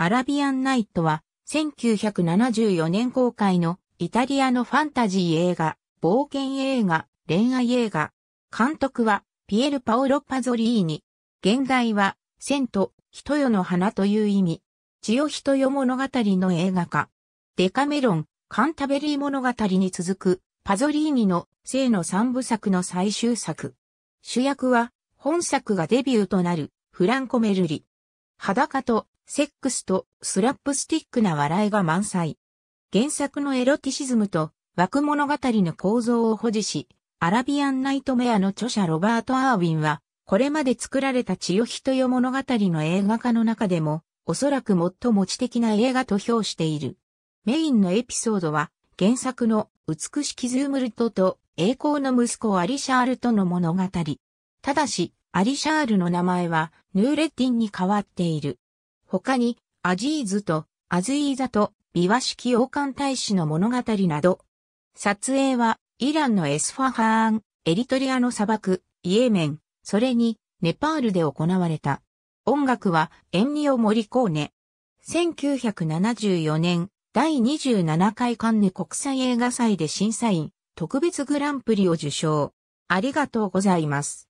アラビアンナイトは、1974年公開のイタリアのファンタジー映画、冒険映画、恋愛映画。監督は、ピエル・パオロ・パゾリーニ。現代は、千と、人よの花という意味。ヨ・ヒ人よ物語の映画化。デカメロン、カンタベリー物語に続く、パゾリーニの生の三部作の最終作。主役は、本作がデビューとなる、フランコ・メルリ。裸とセックスとスラップスティックな笑いが満載。原作のエロティシズムと枠物語の構造を保持し、アラビアンナイトメアの著者ロバート・アーウィンは、これまで作られた千代人よ物語の映画化の中でも、おそらく最も知的な映画と評している。メインのエピソードは、原作の美しきズームルトと栄光の息子アリシャールとの物語。ただし、アリシャールの名前は、ヌーレッディンに変わっている。他に、アジーズと、アズイーザと、ビワ式王冠大使の物語など。撮影は、イランのエスファハーン、エリトリアの砂漠、イエメン、それに、ネパールで行われた。音楽は、エンニオ・モリコーネ。1974年、第27回カンヌ国際映画祭で審査員、特別グランプリを受賞。ありがとうございます。